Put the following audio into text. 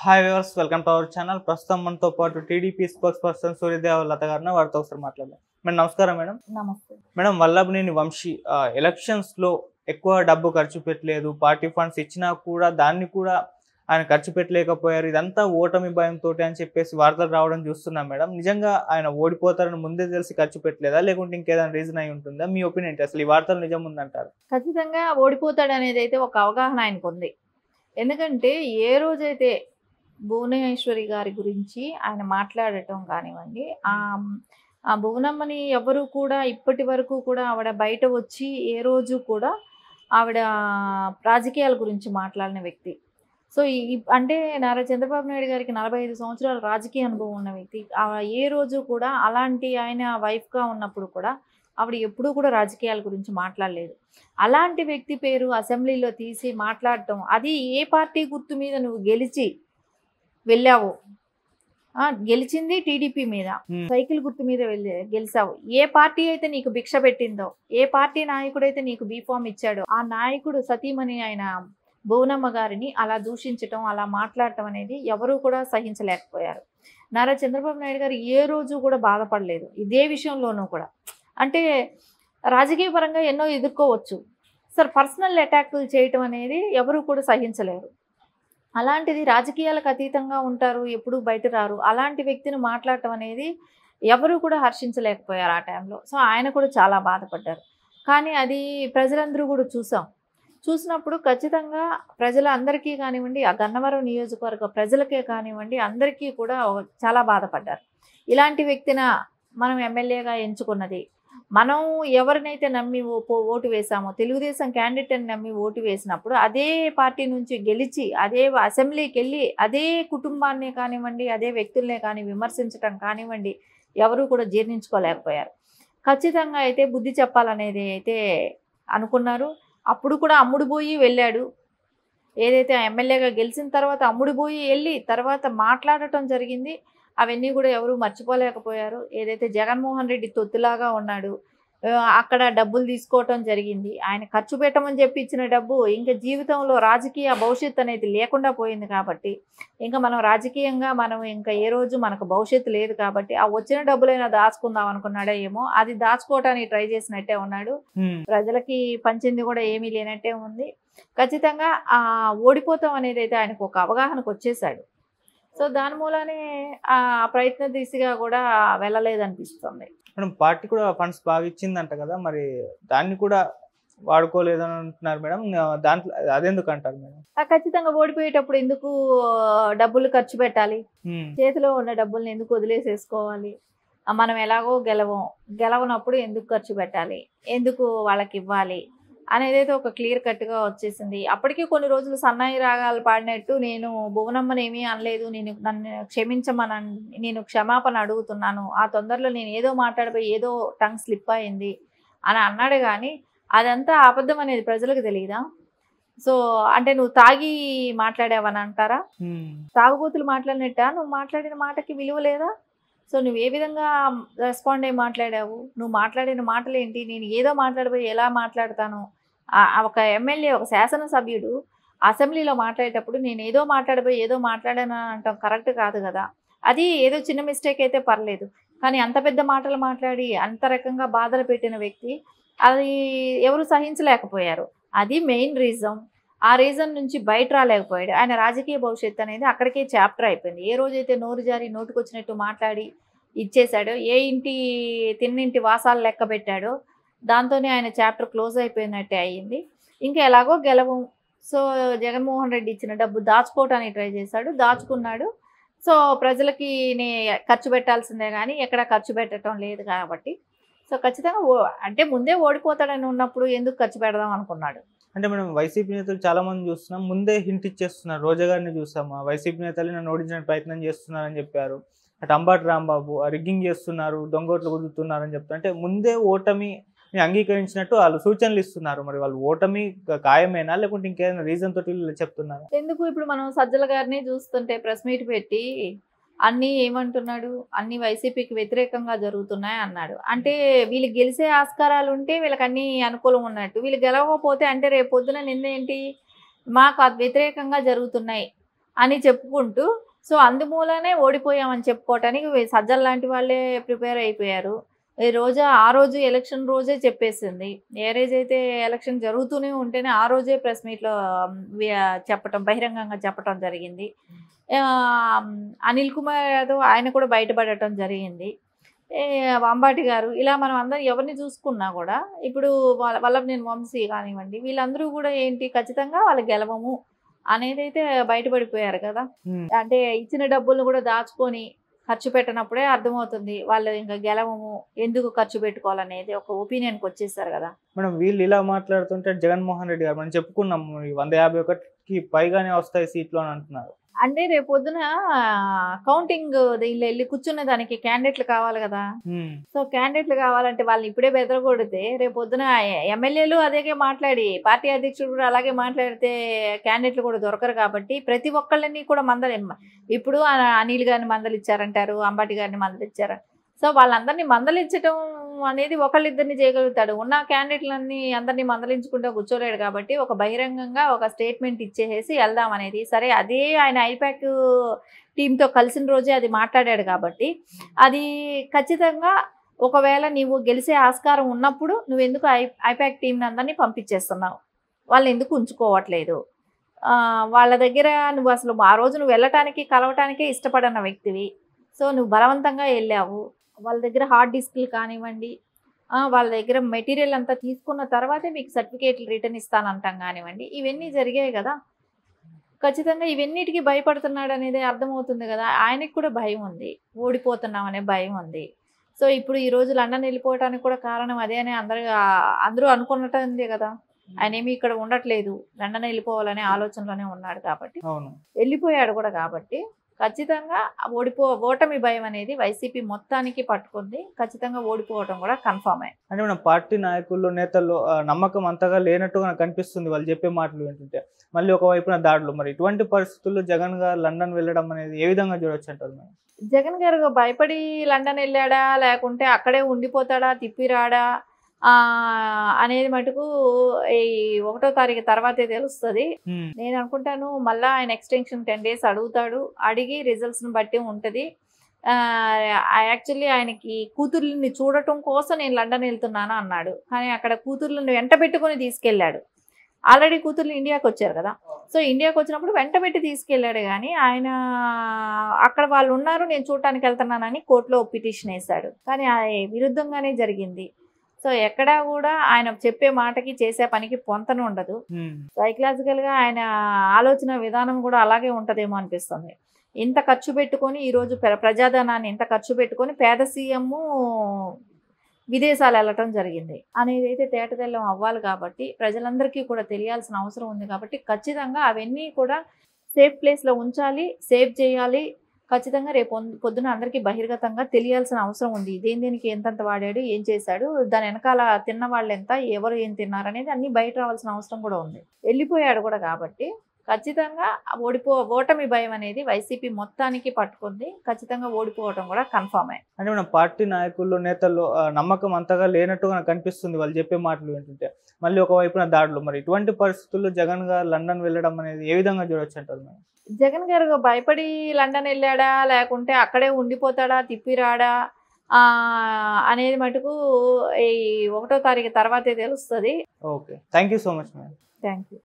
hi viewers welcome to our channel ప్రస్తుతం మనతో పాటు TDP spokesperson Suryadeva Latha గారిని వారితో ఒకసారి మాట్లాడదాం మేడం నమస్కారం మేడం నమస్తే మేడం వల్లభనేని వంశీ ఎలక్షన్స్ లో ఎక్కువ డబ్బు ఖర్చు పెట్టలేదు పార్టీ ఫండ్స్ ఇచ్చినా కూడా దాన్ని కూడా ఆయన ఖర్చు పెట్టలేకపోయారు ఇదంతా ఓటమి భయంతో అని చెప్పేసి వార్తలు రావడం చూస్తున్నాం మేడం నిజంగా ఆయన ఓడిపోతారని ముందే తెలిసి ఖర్చు పెట్టలేదా లేకుంటే ఇంకేదైనా రీజన్ అయి ఉంటుందా మీ ఒపీనియన్ అసలు ఈ వార్తలు నిజం ఉందంటారు ఖచ్చితంగా ఓడిపోతాడు అనేది అయితే ఒక అవగాహన ఆయనకు ఉంది ఎందుకంటే ఏ రోజైతే భువనేశ్వరి గారి గురించి ఆయన మాట్లాడటం కానివ్వండి ఆ భువనమ్మని ఎవరు కూడా ఇప్పటి వరకు కూడా ఆవిడ బయట వచ్చి ఏ రోజు కూడా ఆవిడ రాజకీయాల గురించి మాట్లాడిన వ్యక్తి సో ఈ అంటే నారా చంద్రబాబు నాయుడు గారికి నలభై ఐదు సంవత్సరాల రాజకీయ అనుభవం ఉన్న వ్యక్తి ఏ రోజు కూడా అలాంటి ఆయన వైఫ్గా ఉన్నప్పుడు కూడా ఆవిడ ఎప్పుడూ కూడా రాజకీయాల గురించి మాట్లాడలేదు అలాంటి వ్యక్తి పేరు అసెంబ్లీలో తీసి మాట్లాడటం అది ఏ పార్టీ గుర్తు మీద నువ్వు గెలిచి వెళ్ళావు గెలిచింది టీడీపీ మీద సైకిల్ గుర్తు మీద వెళ్ళి గెలిచావు ఏ పార్టీ అయితే నీకు భిక్ష పెట్టిందో ఏ పార్టీ నాయకుడైతే నీకు బీఫామ్ ఇచ్చాడో ఆ నాయకుడు సతీమణి ఆయన భువనమ్మ గారిని అలా దూషించటం అలా మాట్లాడటం అనేది ఎవరూ కూడా సహించలేకపోయారు నారా చంద్రబాబు నాయుడు గారు ఏ రోజు కూడా బాధపడలేదు ఇదే విషయంలోనూ కూడా అంటే రాజకీయ పరంగా ఎన్నో ఎదుర్కోవచ్చు సార్ పర్సనల్ అటాక్ చేయటం అనేది ఎవరు కూడా సహించలేరు అలాంటిది రాజకీయాలకు అతీతంగా ఉంటారు ఎప్పుడు బయట రారు అలాంటి వ్యక్తిని మాట్లాడటం అనేది ఎవరు కూడా హర్షించలేకపోయారు ఆ టైంలో సో ఆయన కూడా చాలా బాధపడ్డారు కానీ అది ప్రజలందరూ కూడా చూసాం చూసినప్పుడు ఖచ్చితంగా ప్రజలందరికీ కానివ్వండి ఆ గన్నవరం నియోజకవర్గ ప్రజలకే కానివ్వండి అందరికీ కూడా చాలా బాధపడ్డారు ఇలాంటి వ్యక్తిన మనం ఎమ్మెల్యేగా ఎంచుకున్నది మనం ఎవరినైతే నమ్మి ఓటు వేసామో తెలుగుదేశం క్యాండిడేట్ని నమ్మి ఓటు వేసినప్పుడు అదే పార్టీ నుంచి గెలిచి అదే అసెంబ్లీకి వెళ్ళి అదే కుటుంబాన్ని కానివ్వండి అదే వ్యక్తుల్నే కానీ విమర్శించడం కానివ్వండి ఎవరు కూడా జీర్ణించుకోలేకపోయారు ఖచ్చితంగా అయితే బుద్ధి చెప్పాలనేది అయితే అనుకున్నారు అప్పుడు కూడా అమ్ముడు పోయి వెళ్ళాడు ఏదైతే ఎమ్మెల్యేగా గెలిచిన తర్వాత అమ్ముడు పోయి వెళ్ళి తర్వాత మాట్లాడటం జరిగింది అవన్నీ కూడా ఎవరు మర్చిపోలేకపోయారు ఏదైతే జగన్మోహన్ రెడ్డి తొత్తులాగా ఉన్నాడు అక్కడ డబ్బులు తీసుకోవటం జరిగింది ఆయన ఖర్చు పెట్టమని చెప్పి ఇచ్చిన డబ్బు ఇంకా జీవితంలో రాజకీయ భవిష్యత్తు అనేది లేకుండా పోయింది కాబట్టి ఇంకా మనం రాజకీయంగా మనం ఇంకా ఏ రోజు మనకు భవిష్యత్తు లేదు కాబట్టి ఆ వచ్చిన డబ్బులైనా దాచుకుందాం అనుకున్నాడో ఏమో అది దాచుకోవటానికి ట్రై చేసినట్టే ఉన్నాడు ప్రజలకి పంచింది కూడా ఏమీ లేనట్టే ఉంది ఖచ్చితంగా ఆ ఓడిపోతాం అనేది అయితే ఆయనకు ఒక అవగాహనకు వచ్చేసాడు సో దాని మూలానే ఆ ప్రయత్న దిశగా కూడా వెళ్ళలేదనిపిస్తుంది మేడం పార్టీ కూడా ఫండ్స్ బాగా ఇచ్చిందంట కదా మరి దాన్ని కూడా వాడుకోలేదని అంటున్నారు మేడం దాంట్లో అదెందుకు అంటారు మేడం ఖచ్చితంగా ఓడిపోయేటప్పుడు ఎందుకు డబ్బులు ఖర్చు పెట్టాలి చేతిలో ఉన్న డబ్బుల్ని ఎందుకు వదిలేసేసుకోవాలి మనం ఎలాగో గెలవం గెలవనప్పుడు ఎందుకు ఖర్చు పెట్టాలి ఎందుకు వాళ్ళకి ఇవ్వాలి అనేది అయితే ఒక క్లియర్ కట్గా వచ్చేసింది అప్పటికి కొన్ని రోజులు సన్నాయి రాగాలు పాడినట్టు నేను ఏమీ అనలేదు నేను నన్ను క్షమించమన నేను క్షమాపణ అడుగుతున్నాను ఆ తొందరలో నేను ఏదో మాట్లాడిపోయి ఏదో టంగ్ స్లిప్ అయింది అని అన్నాడు కానీ అదంతా అబద్ధం అనేది ప్రజలకు తెలియదా సో అంటే నువ్వు తాగి మాట్లాడావని అంటారా తాగుబోతులు మాట్లాడినట్ట నువ్వు మాట్లాడిన మాటకి విలువ లేదా సో నువ్వు ఏ విధంగా రెస్పాండ్ అయ్యి మాట్లాడావు నువ్వు మాట్లాడిన మాటలు ఏంటి నేను ఏదో మాట్లాడిపోయి ఎలా మాట్లాడతాను ఒక ఎమ్మెల్యే ఒక శాసనసభ్యుడు అసెంబ్లీలో మాట్లాడేటప్పుడు నేను ఏదో మాట్లాడిపోయి ఏదో మాట్లాడాను అంటాం కరెక్ట్ కాదు కదా అది ఏదో చిన్న మిస్టేక్ అయితే పర్లేదు కానీ అంత పెద్ద మాటలు మాట్లాడి అంత రకంగా బాధలు పెట్టిన వ్యక్తి అది ఎవరు సహించలేకపోయారు అది మెయిన్ రీజన్ ఆ రీజన్ నుంచి బయట రాలేకపోయాడు ఆయన రాజకీయ భవిష్యత్తు అనేది అక్కడికే చాప్టర్ అయిపోయింది ఏ రోజైతే నోరు జారి నోటుకొచ్చినట్టు మాట్లాడి ఇచ్చేశాడో ఏ ఇంటి తిన్నింటి వాసాలు లెక్క పెట్టాడో దాంతోనే ఆయన చాప్టర్ క్లోజ్ అయిపోయినట్టే అయ్యింది ఇంకా ఎలాగో గెలవం సో జగన్మోహన్ రెడ్డి ఇచ్చిన డబ్బు దాచుకోవటానికి ట్రై చేశాడు దాచుకున్నాడు సో ప్రజలకి నే ఖర్చు పెట్టాల్సిందే కానీ ఎక్కడ ఖర్చు పెట్టడం లేదు కాబట్టి సో ఖచ్చితంగా అంటే ముందే ఓడిపోతాడని ఉన్నప్పుడు ఎందుకు ఖర్చు పెడదాం అనుకున్నాడు అంటే మనం వైసీపీ నేతలు చాలా మంది చూస్తున్నాం ముందే హింట్ ఇచ్చేస్తున్నారు రోజా గారిని చూసాము వైసీపీ నేతలు నన్ను ఓడించిన ప్రయత్నం చేస్తున్నారని చెప్పారు అటు అంబాటి రాంబాబు రిగ్గింగ్ చేస్తున్నారు దొంగోట్లు కుదురుతున్నారని చెప్తారు అంటే ముందే ఓటమి అంగీకరించినట్టు వాళ్ళు సూచనలు ఇస్తున్నారు మరి వాళ్ళు ఓటమి ఖాయమేనా లేకుంటే ఇంకేదైనా రీజన్ తోటి చెప్తున్నారు ఎందుకు ఇప్పుడు మనం సజ్జల గారిని చూస్తుంటే ప్రెస్ మీట్ పెట్టి అన్నీ ఏమంటున్నాడు అన్ని వైసీపీకి వ్యతిరేకంగా జరుగుతున్నాయి అన్నాడు అంటే వీళ్ళు గెలిచే ఆస్కారాలు ఉంటే వీళ్ళకి అన్ని అనుకూలం ఉన్నట్టు వీళ్ళు గెలవకపోతే అంటే రేపొద్దున ఏంటి మాకు వ్యతిరేకంగా జరుగుతున్నాయి అని చెప్పుకుంటూ సో అందుమూలనే ఓడిపోయామని చెప్పుకోవటానికి సజ్జల్ లాంటి వాళ్ళే ప్రిపేర్ అయిపోయారు ఈ రోజు ఆ రోజు ఎలక్షన్ రోజే చెప్పేసింది ఏ అయితే ఎలక్షన్ జరుగుతూనే ఉంటేనే ఆ రోజే ప్రెస్ మీట్లో చెప్పటం బహిరంగంగా చెప్పటం జరిగింది అనిల్ కుమార్ యాదవ్ ఆయన కూడా బయటపడటం జరిగింది వాంబాటి గారు ఇలా మనం అందరం ఎవరిని చూసుకున్నా కూడా ఇప్పుడు వాళ్ళ వాళ్ళ నేను వంశీ కానివ్వండి వీళ్ళందరూ కూడా ఏంటి ఖచ్చితంగా వాళ్ళ గెలవము అనేది అయితే బయటపడిపోయారు కదా అంటే ఇచ్చిన డబ్బులను కూడా దాచుకొని ఖర్చు పెట్టినప్పుడే అర్థమవుతుంది వాళ్ళు ఇంకా గెలవము ఎందుకు ఖర్చు పెట్టుకోవాలనేది ఒక ఒపీనియన్కి వచ్చేసారు కదా మనం వీళ్ళు ఇలా మాట్లాడుతుంటే జగన్మోహన్ రెడ్డి గారు మనం చెప్పుకున్నాం ఈ వంద యాభై ఒకటి కి పైగానే వస్తాయి సీట్లు అని అంటున్నారు అంటే రేపొద్దున కౌంటింగ్ వెళ్ళి కూర్చున్న దానికి క్యాండిడేట్లు కావాలి కదా సో క్యాండిడేట్లు కావాలంటే వాళ్ళని ఇప్పుడే బెదరగొడితే రేపొద్దున ఎమ్మెల్యేలు అదేగే మాట్లాడి పార్టీ అధ్యక్షుడు కూడా అలాగే మాట్లాడితే క్యాండిడేట్లు కూడా దొరకరు కాబట్టి ప్రతి ఒక్కళ్ళని కూడా మందలు ఇప్పుడు అనిల్ గారిని మందలిచ్చారంటారు అంబాటి గారిని ఇచ్చారంట సో వాళ్ళందరినీ మందలించడం అనేది ఒకళ్ళిద్దరిని చేయగలుగుతాడు ఉన్న క్యాండిడేట్లన్నీ అందరినీ మందలించుకుంటూ కూర్చోలేడు కాబట్టి ఒక బహిరంగంగా ఒక స్టేట్మెంట్ ఇచ్చేసేసి వెళ్దాం అనేది సరే అదే ఆయన ఐపాక్ టీంతో కలిసిన రోజే అది మాట్లాడాడు కాబట్టి అది ఖచ్చితంగా ఒకవేళ నీవు గెలిచే ఆస్కారం ఉన్నప్పుడు నువ్వు ఎందుకు ఐ ఐపాక్ టీంని అందరినీ పంపించేస్తున్నావు వాళ్ళు ఎందుకు ఉంచుకోవట్లేదు వాళ్ళ దగ్గర నువ్వు అసలు ఆ రోజు నువ్వు వెళ్ళటానికి కలవటానికే ఇష్టపడిన వ్యక్తివి సో నువ్వు బలవంతంగా వెళ్ళావు వాళ్ళ దగ్గర హార్డ్ డిస్క్లు కానివ్వండి వాళ్ళ దగ్గర మెటీరియల్ అంతా తీసుకున్న తర్వాతే మీకు సర్టిఫికేట్లు రిటర్న్ ఇస్తానంటాం కానివ్వండి ఇవన్నీ జరిగాయి కదా ఖచ్చితంగా ఇవన్నిటికీ భయపడుతున్నాడు అనేది అర్థమవుతుంది కదా ఆయనకి కూడా భయం ఉంది ఓడిపోతున్నాం అనే భయం ఉంది సో ఇప్పుడు ఈ రోజు లండన్ వెళ్ళిపోవటానికి కూడా కారణం అదే అని అందరూ అందరూ అనుకున్నట్టుందే కదా ఆయన ఏమి ఇక్కడ ఉండట్లేదు లండన్ వెళ్ళిపోవాలనే ఆలోచనలోనే ఉన్నాడు కాబట్టి వెళ్ళిపోయాడు కూడా కాబట్టి ఖచ్చితంగా ఓడిపో ఓటమి భయం అనేది వైసీపీ మొత్తానికి పట్టుకుంది ఖచ్చితంగా ఓడిపోవటం కూడా కన్ఫామ్ అయ్యింది అంటే మనం పార్టీ నాయకుల్లో నేతల్లో నమ్మకం అంతగా లేనట్టుగా కనిపిస్తుంది వాళ్ళు చెప్పే మాటలు ఏంటంటే మళ్ళీ ఒకవైపున దాడులు మరి ఇటువంటి పరిస్థితుల్లో జగన్ గారు లండన్ వెళ్ళడం అనేది ఏ విధంగా చూడొచ్చు అంటారు మేడం జగన్ గారు భయపడి లండన్ వెళ్ళాడా లేకుంటే అక్కడే ఉండిపోతాడా తిప్పిరాడా అనేది మటుకు ఈ ఒకటో తారీఖు తర్వాతే తెలుస్తుంది నేను అనుకుంటాను మళ్ళీ ఆయన ఎక్స్టెన్షన్ టెన్ డేస్ అడుగుతాడు అడిగి రిజల్ట్స్ని బట్టి ఉంటుంది యాక్చువల్లీ ఆయనకి కూతుర్లని చూడటం కోసం నేను లండన్ వెళ్తున్నాను అన్నాడు కానీ అక్కడ కూతుర్లను వెంట పెట్టుకుని తీసుకెళ్ళాడు ఆల్రెడీ కూతుర్లు ఇండియాకి వచ్చారు కదా సో ఇండియాకి వచ్చినప్పుడు వెంట పెట్టి తీసుకెళ్ళాడు కానీ ఆయన అక్కడ వాళ్ళు ఉన్నారు నేను చూడటానికి వెళ్తున్నానని కోర్టులో పిటిషన్ వేశాడు కానీ విరుద్ధంగానే జరిగింది సో ఎక్కడా కూడా ఆయన చెప్పే మాటకి చేసే పనికి పొంతను ఉండదు సైకలాజికల్ గా ఆయన ఆలోచన విధానం కూడా అలాగే ఉంటదేమో అనిపిస్తుంది ఇంత ఖర్చు పెట్టుకొని ఈరోజు ప్రజాధనాన్ని ఇంత ఖర్చు పెట్టుకొని పేద సీఎం విదేశాలు వెళ్ళటం జరిగింది అనేది అయితే తేటతెల్లం అవ్వాలి కాబట్టి ప్రజలందరికీ కూడా తెలియాల్సిన అవసరం ఉంది కాబట్టి ఖచ్చితంగా అవన్నీ కూడా సేఫ్ ప్లేస్లో ఉంచాలి సేఫ్ చేయాలి ఖచ్చితంగా రేపు పొద్దున అందరికీ బహిర్గతంగా తెలియాల్సిన అవసరం ఉంది దేని దేనికి ఎంతంత వాడాడు ఏం చేశాడు దాని వెనకాల తిన్న వాళ్ళు ఎంత ఎవరు ఏం తిన్నారు అనేది అన్ని బయట రావాల్సిన అవసరం కూడా ఉంది వెళ్ళిపోయాడు కూడా కాబట్టి ఖచ్చితంగా ఓడిపో ఓటమి భయం అనేది వైసీపీ మొత్తానికి పట్టుకుంది ఖచ్చితంగా ఓడిపోవడం కూడా కన్ఫర్మ్ అయ్యింది మనం పార్టీ నాయకుల్లో నేతల్లో నమ్మకం అంతగా లేనట్టుగా కనిపిస్తుంది వాళ్ళు చెప్పే మాటలు ఏంటంటే మళ్ళీ ఒకవైపున దాడులు మరి ఇటువంటి పరిస్థితుల్లో జగన్ గారు లండన్ వెళ్ళడం అనేది ఏ విధంగా చూడొచ్చు అంటారు మేడం జగన్ గారు భయపడి లండన్ వెళ్ళాడా లేకుంటే అక్కడే ఉండిపోతాడా తిప్పిరాడా అనేది మటుకు ఈ ఒకటో తారీఖు తర్వాతే తెలుస్తుంది okay thank so much madam thank